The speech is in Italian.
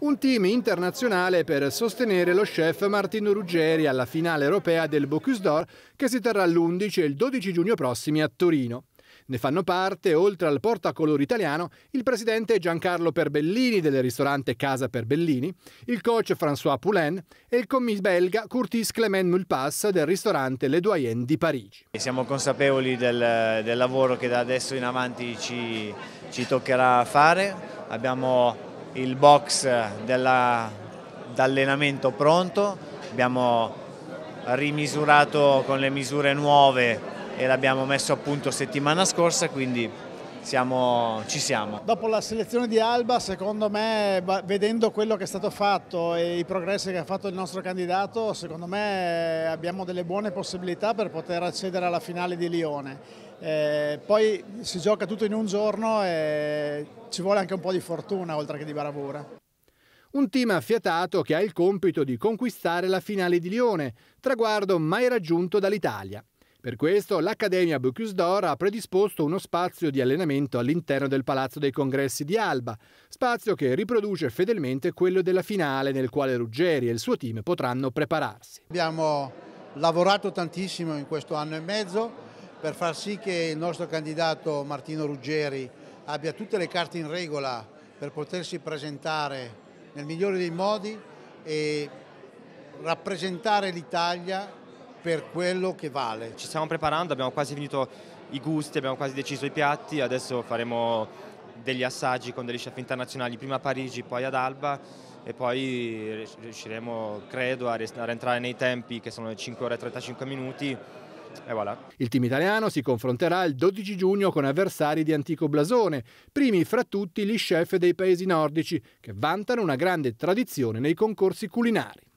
un team internazionale per sostenere lo chef Martino Ruggeri alla finale europea del Bocuse d'Or che si terrà l'11 e il 12 giugno prossimi a Torino. Ne fanno parte, oltre al portacolore italiano, il presidente Giancarlo Perbellini del ristorante Casa Perbellini, il coach François Poulain e il commis belga Curtis Clement Mulpass del ristorante Le Doyen di Parigi. Siamo consapevoli del, del lavoro che da adesso in avanti ci, ci toccherà fare. Abbiamo il box d'allenamento pronto, abbiamo rimisurato con le misure nuove e l'abbiamo messo a punto settimana scorsa, quindi siamo, ci siamo. Dopo la selezione di Alba, secondo me, vedendo quello che è stato fatto e i progressi che ha fatto il nostro candidato, secondo me eh, abbiamo delle buone possibilità per poter accedere alla finale di Lione. Eh, poi si gioca tutto in un giorno e ci vuole anche un po' di fortuna oltre che di bravura. Un team affiatato che ha il compito di conquistare la finale di Lione, traguardo mai raggiunto dall'Italia. Per questo l'Accademia Bocuse d'Or ha predisposto uno spazio di allenamento all'interno del Palazzo dei Congressi di Alba, spazio che riproduce fedelmente quello della finale nel quale Ruggeri e il suo team potranno prepararsi. Abbiamo lavorato tantissimo in questo anno e mezzo per far sì che il nostro candidato Martino Ruggeri abbia tutte le carte in regola per potersi presentare nel migliore dei modi e rappresentare l'Italia per quello che vale. Ci stiamo preparando, abbiamo quasi finito i gusti, abbiamo quasi deciso i piatti, adesso faremo degli assaggi con degli chef internazionali, prima a Parigi, poi ad Alba e poi riusciremo, credo, a, rientrare nei tempi che sono le 5 ore e 35 minuti E Voilà. Il team italiano si confronterà il 12 giugno con avversari di antico blasone, primi fra tutti gli chef dei paesi nordici, che vantano una grande tradizione nei concorsi culinari.